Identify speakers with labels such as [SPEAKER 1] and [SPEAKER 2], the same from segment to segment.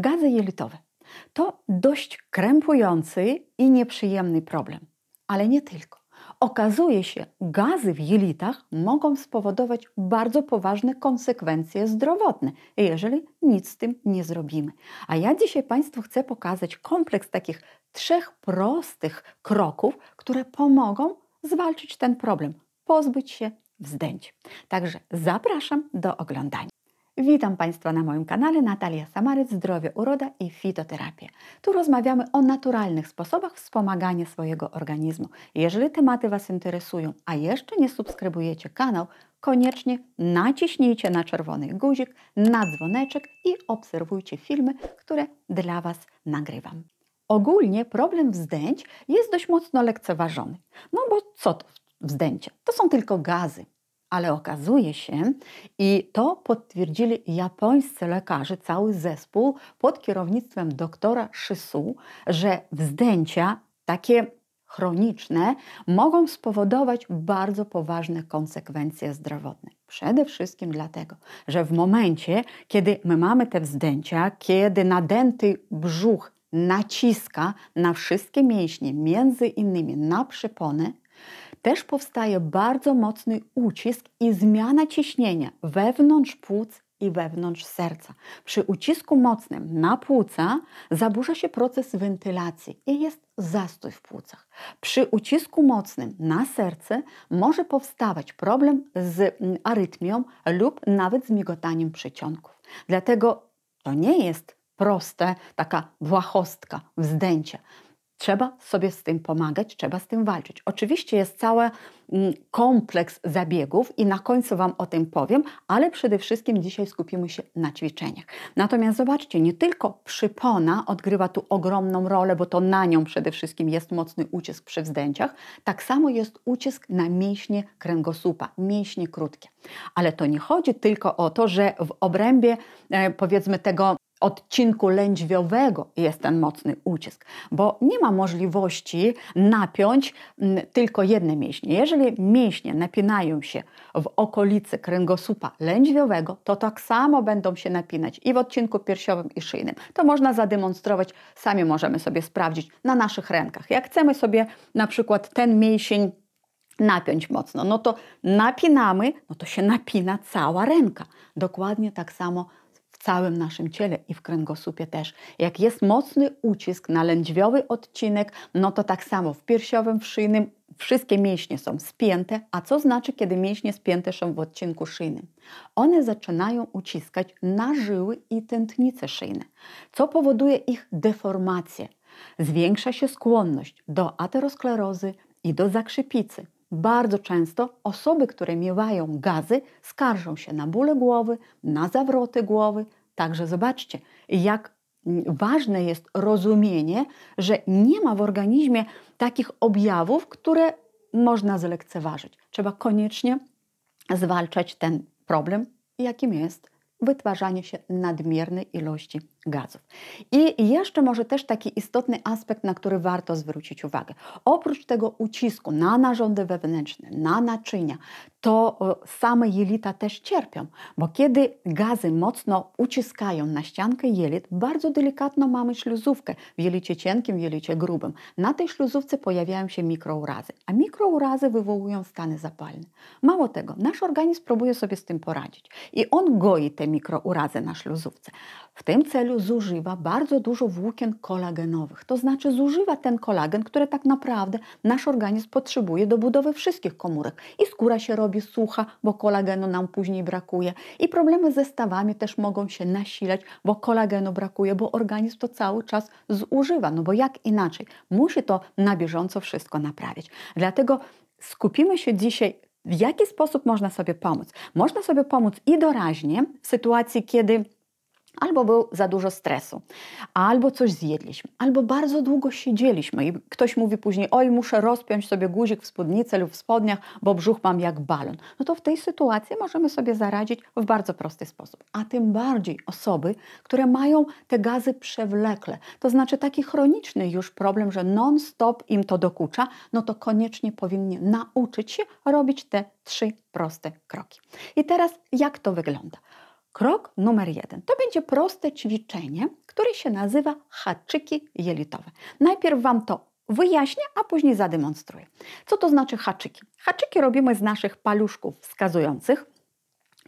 [SPEAKER 1] gazy jelitowe. To dość krępujący i nieprzyjemny problem, ale nie tylko. Okazuje się, gazy w jelitach mogą spowodować bardzo poważne konsekwencje zdrowotne, jeżeli nic z tym nie zrobimy. A ja dzisiaj Państwu chcę pokazać kompleks takich trzech prostych kroków, które pomogą zwalczyć ten problem, pozbyć się wzdęć. Także zapraszam do oglądania. Witam Państwa na moim kanale Natalia Samaryc, Zdrowie, Uroda i Fitoterapia. Tu rozmawiamy o naturalnych sposobach wspomagania swojego organizmu. Jeżeli tematy Was interesują, a jeszcze nie subskrybujecie kanał, koniecznie naciśnijcie na czerwony guzik, na dzwoneczek i obserwujcie filmy, które dla Was nagrywam. Ogólnie problem wzdęć jest dość mocno lekceważony. No bo co to wzdęcie? To są tylko gazy. Ale okazuje się, i to potwierdzili japońscy lekarze, cały zespół pod kierownictwem doktora Shisu, że wzdęcia takie chroniczne mogą spowodować bardzo poważne konsekwencje zdrowotne. Przede wszystkim dlatego, że w momencie, kiedy my mamy te wzdęcia, kiedy nadęty brzuch naciska na wszystkie mięśnie, między innymi na przypony, też powstaje bardzo mocny ucisk i zmiana ciśnienia wewnątrz płuc i wewnątrz serca. Przy ucisku mocnym na płuca zaburza się proces wentylacji i jest zastój w płucach. Przy ucisku mocnym na serce może powstawać problem z mm, arytmią lub nawet z migotaniem przyciągów. Dlatego to nie jest proste, taka błahostka, wzdęcia. Trzeba sobie z tym pomagać, trzeba z tym walczyć. Oczywiście jest cały mm, kompleks zabiegów i na końcu Wam o tym powiem, ale przede wszystkim dzisiaj skupimy się na ćwiczeniach. Natomiast zobaczcie, nie tylko przypona odgrywa tu ogromną rolę, bo to na nią przede wszystkim jest mocny ucisk przy wzdęciach, tak samo jest ucisk na mięśnie kręgosłupa, mięśnie krótkie. Ale to nie chodzi tylko o to, że w obrębie e, powiedzmy tego odcinku lędźwiowego jest ten mocny ucisk, bo nie ma możliwości napiąć mm, tylko jedne mięśnie. Jeżeli mięśnie napinają się w okolicy kręgosłupa lędźwiowego, to tak samo będą się napinać i w odcinku piersiowym i szyjnym. To można zademonstrować, sami możemy sobie sprawdzić na naszych rękach. Jak chcemy sobie na przykład ten mięsień napiąć mocno, no to napinamy, no to się napina cała ręka. Dokładnie tak samo w całym naszym ciele i w kręgosłupie też. Jak jest mocny ucisk na lędźwiowy odcinek, no to tak samo w piersiowym, w szyjnym, wszystkie mięśnie są spięte, a co znaczy, kiedy mięśnie spięte są w odcinku szyjnym? One zaczynają uciskać na żyły i tętnice szyjne, co powoduje ich deformację. Zwiększa się skłonność do aterosklerozy i do zakrzypicy. Bardzo często osoby, które miewają gazy, skarżą się na bóle głowy, na zawroty głowy. Także zobaczcie, jak ważne jest rozumienie, że nie ma w organizmie takich objawów, które można zlekceważyć. Trzeba koniecznie zwalczać ten problem, jakim jest wytwarzanie się nadmiernej ilości gazów. I jeszcze może też taki istotny aspekt, na który warto zwrócić uwagę. Oprócz tego ucisku na narządy wewnętrzne, na naczynia, to e, same jelita też cierpią, bo kiedy gazy mocno uciskają na ściankę jelit, bardzo delikatną mamy śluzówkę w jelicie cienkim, w jelicie grubym. Na tej śluzówce pojawiają się mikrourazy, a mikrourazy wywołują stany zapalne. Mało tego, nasz organizm próbuje sobie z tym poradzić i on goi te mikrourazy na śluzówce. W tym celu zużywa bardzo dużo włókien kolagenowych, to znaczy zużywa ten kolagen, który tak naprawdę nasz organizm potrzebuje do budowy wszystkich komórek. I skóra się robi sucha, bo kolagenu nam później brakuje. I problemy ze stawami też mogą się nasilać, bo kolagenu brakuje, bo organizm to cały czas zużywa, no bo jak inaczej? Musi to na bieżąco wszystko naprawić. Dlatego skupimy się dzisiaj w jaki sposób można sobie pomóc? Można sobie pomóc i doraźnie w sytuacji, kiedy Albo był za dużo stresu, albo coś zjedliśmy, albo bardzo długo siedzieliśmy i ktoś mówi później: Oj, muszę rozpiąć sobie guzik w spódnicy lub w spodniach, bo brzuch mam jak balon. No to w tej sytuacji możemy sobie zaradzić w bardzo prosty sposób. A tym bardziej osoby, które mają te gazy przewlekle, to znaczy taki chroniczny już problem, że non-stop im to dokucza, no to koniecznie powinni nauczyć się robić te trzy proste kroki. I teraz jak to wygląda? Krok numer jeden to będzie proste ćwiczenie, które się nazywa haczyki jelitowe. Najpierw Wam to wyjaśnię, a później zademonstruję. Co to znaczy haczyki? Haczyki robimy z naszych paluszków wskazujących,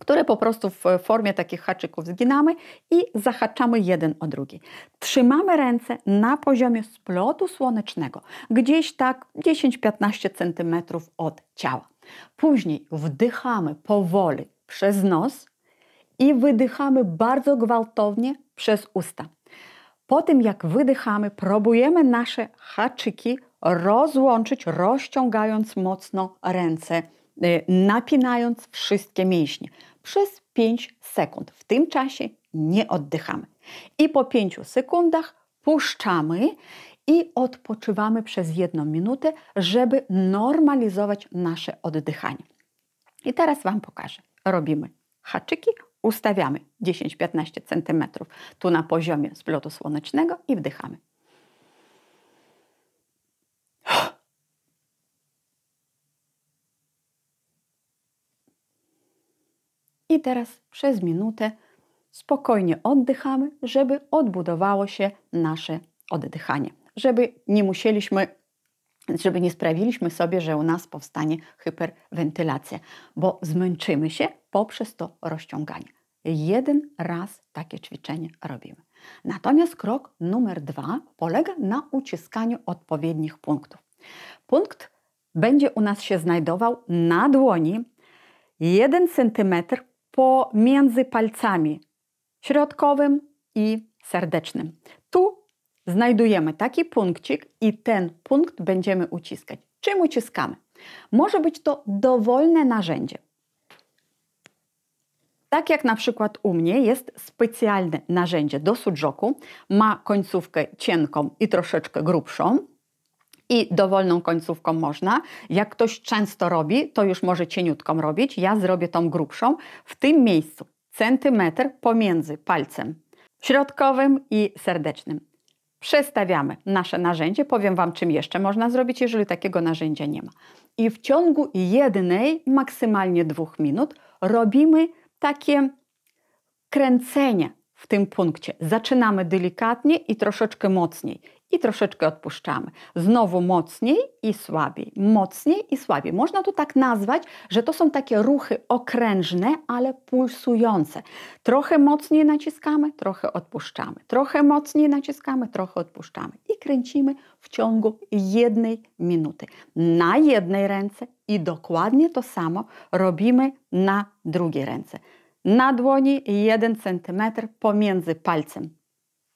[SPEAKER 1] które po prostu w formie takich haczyków zginamy i zahaczamy jeden o drugi. Trzymamy ręce na poziomie splotu słonecznego, gdzieś tak 10-15 cm od ciała. Później wdychamy powoli przez nos i wydychamy bardzo gwałtownie przez usta. Po tym jak wydychamy, próbujemy nasze haczyki rozłączyć, rozciągając mocno ręce, y, napinając wszystkie mięśnie przez 5 sekund. W tym czasie nie oddychamy. I po 5 sekundach puszczamy i odpoczywamy przez jedną minutę, żeby normalizować nasze oddychanie. I teraz Wam pokażę. Robimy haczyki, ustawiamy 10-15 cm tu na poziomie splotu słonecznego i wdychamy. I teraz przez minutę spokojnie oddychamy, żeby odbudowało się nasze oddychanie. Żeby nie musieliśmy żeby nie sprawiliśmy sobie, że u nas powstanie hyperwentylacja, bo zmęczymy się poprzez to rozciąganie. Jeden raz takie ćwiczenie robimy. Natomiast krok numer dwa polega na uciskaniu odpowiednich punktów. Punkt będzie u nas się znajdował na dłoni 1 cm pomiędzy palcami środkowym i serdecznym. Tu znajdujemy taki punkcik i ten punkt będziemy uciskać. Czym uciskamy? Może być to dowolne narzędzie. Tak jak na przykład u mnie jest specjalne narzędzie do sudżoku, ma końcówkę cienką i troszeczkę grubszą, i dowolną końcówką można. Jak ktoś często robi, to już może cieniutką robić. Ja zrobię tą grubszą w tym miejscu, centymetr pomiędzy palcem środkowym i serdecznym. Przestawiamy nasze narzędzie, powiem Wam, czym jeszcze można zrobić, jeżeli takiego narzędzia nie ma. I w ciągu jednej, maksymalnie dwóch minut robimy takie kręcenie w tym punkcie. Zaczynamy delikatnie i troszeczkę mocniej. I troszeczkę odpuszczamy. Znowu mocniej i słabiej. Mocniej i słabiej. Można to tak nazwać, że to są takie ruchy okrężne, ale pulsujące. Trochę mocniej naciskamy, trochę odpuszczamy. Trochę mocniej naciskamy, trochę odpuszczamy. I kręcimy w ciągu jednej minuty. Na jednej ręce i dokładnie to samo robimy na drugiej ręce na dłoni i 1 cm pomiędzy palcem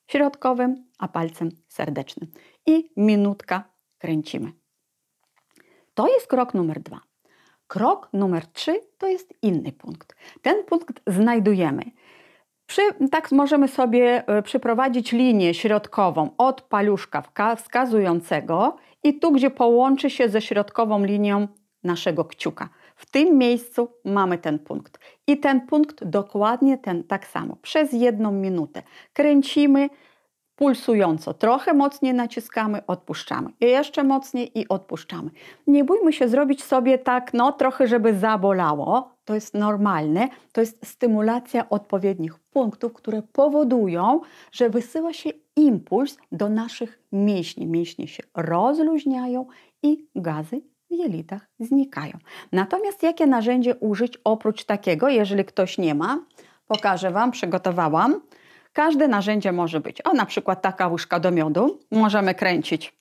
[SPEAKER 1] środkowym a palcem serdecznym. I minutka kręcimy. To jest krok numer dwa. Krok numer trzy to jest inny punkt. Ten punkt znajdujemy. Przy, tak możemy sobie e, przyprowadzić linię środkową od paluszka wskazującego i tu, gdzie połączy się ze środkową linią naszego kciuka w tym miejscu mamy ten punkt. I ten punkt dokładnie ten tak samo. Przez jedną minutę kręcimy pulsująco. Trochę mocniej naciskamy, odpuszczamy. I jeszcze mocniej i odpuszczamy. Nie bójmy się zrobić sobie tak, no trochę, żeby zabolało. To jest normalne. To jest stymulacja odpowiednich punktów, które powodują, że wysyła się impuls do naszych mięśni. Mięśnie się rozluźniają i gazy w jelitach znikają. Natomiast jakie narzędzie użyć oprócz takiego, jeżeli ktoś nie ma? Pokażę Wam, przygotowałam. Każde narzędzie może być. O, na przykład taka łyżka do miodu. Możemy kręcić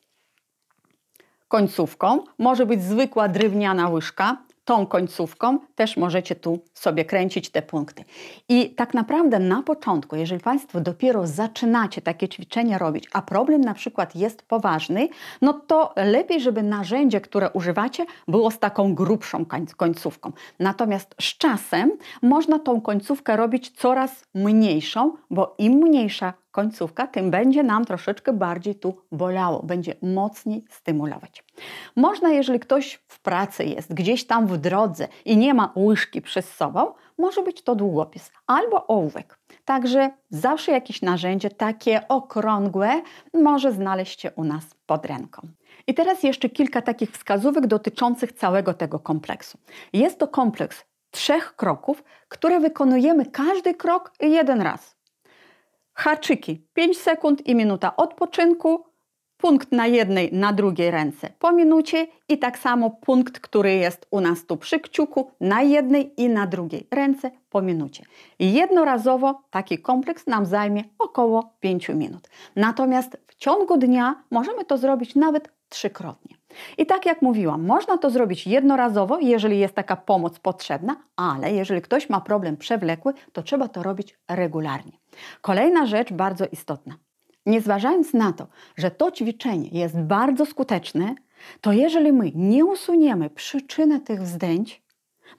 [SPEAKER 1] końcówką. Może być zwykła drewniana łyżka tą końcówką też możecie tu sobie kręcić te punkty. I tak naprawdę na początku, jeżeli Państwo dopiero zaczynacie takie ćwiczenia robić, a problem na przykład jest poważny, no to lepiej, żeby narzędzie, które używacie, było z taką grubszą końcówką. Natomiast z czasem można tą końcówkę robić coraz mniejszą, bo im mniejsza końcówka, tym będzie nam troszeczkę bardziej tu bolało, będzie mocniej stymulować. Można, jeżeli ktoś w pracy jest, gdzieś tam w drodze i nie ma łyżki przez sobą, może być to długopis albo ołówek. Także zawsze jakieś narzędzie takie okrągłe może znaleźć się u nas pod ręką. I teraz jeszcze kilka takich wskazówek dotyczących całego tego kompleksu. Jest to kompleks trzech kroków, które wykonujemy każdy krok jeden raz. Haczyki 5 sekund i minuta odpoczynku, punkt na jednej, na drugiej ręce po minucie i tak samo punkt, który jest u nas tu przy kciuku, na jednej i na drugiej ręce po minucie. Jednorazowo taki kompleks nam zajmie około 5 minut. Natomiast w ciągu dnia możemy to zrobić nawet trzykrotnie. I tak jak mówiłam, można to zrobić jednorazowo, jeżeli jest taka pomoc potrzebna, ale jeżeli ktoś ma problem przewlekły, to trzeba to robić regularnie. Kolejna rzecz bardzo istotna. Nie zważając na to, że to ćwiczenie jest bardzo skuteczne, to jeżeli my nie usuniemy przyczyny tych wzdęć,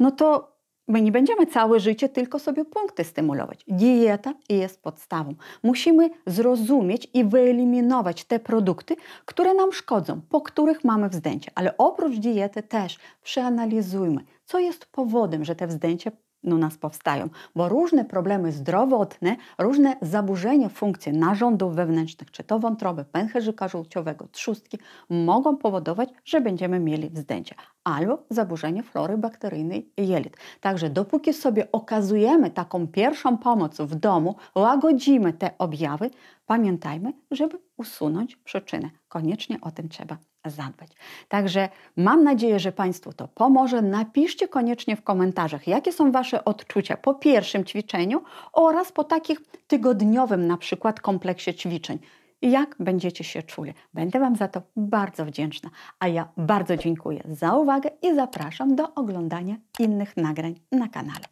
[SPEAKER 1] no to My nie będziemy całe życie tylko sobie punkty stymulować. Dieta jest podstawą. Musimy zrozumieć i wyeliminować te produkty, które nam szkodzą, po których mamy wzdęcie. Ale oprócz diety też przeanalizujmy, co jest powodem, że te wzdęcie u no, nas powstają, bo różne problemy zdrowotne, różne zaburzenia funkcji narządów wewnętrznych, czy to wątroby, pęcherzyka żółciowego, trzustki, mogą powodować, że będziemy mieli wzdęcie albo zaburzenie flory bakteryjnej jelit. Także dopóki sobie okazujemy taką pierwszą pomoc w domu, łagodzimy te objawy, pamiętajmy, żeby usunąć przyczynę. Koniecznie o tym trzeba zadbać. Także mam nadzieję, że Państwu to pomoże. Napiszcie koniecznie w komentarzach, jakie są Wasze odczucia po pierwszym ćwiczeniu oraz po takich tygodniowym na przykład kompleksie ćwiczeń. Jak będziecie się czuli? Będę Wam za to bardzo wdzięczna. A ja bardzo dziękuję za uwagę i zapraszam do oglądania innych nagrań na kanale.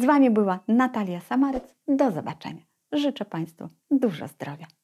[SPEAKER 1] Z Wami była Natalia Samaryc. Do zobaczenia. Życzę Państwu dużo zdrowia.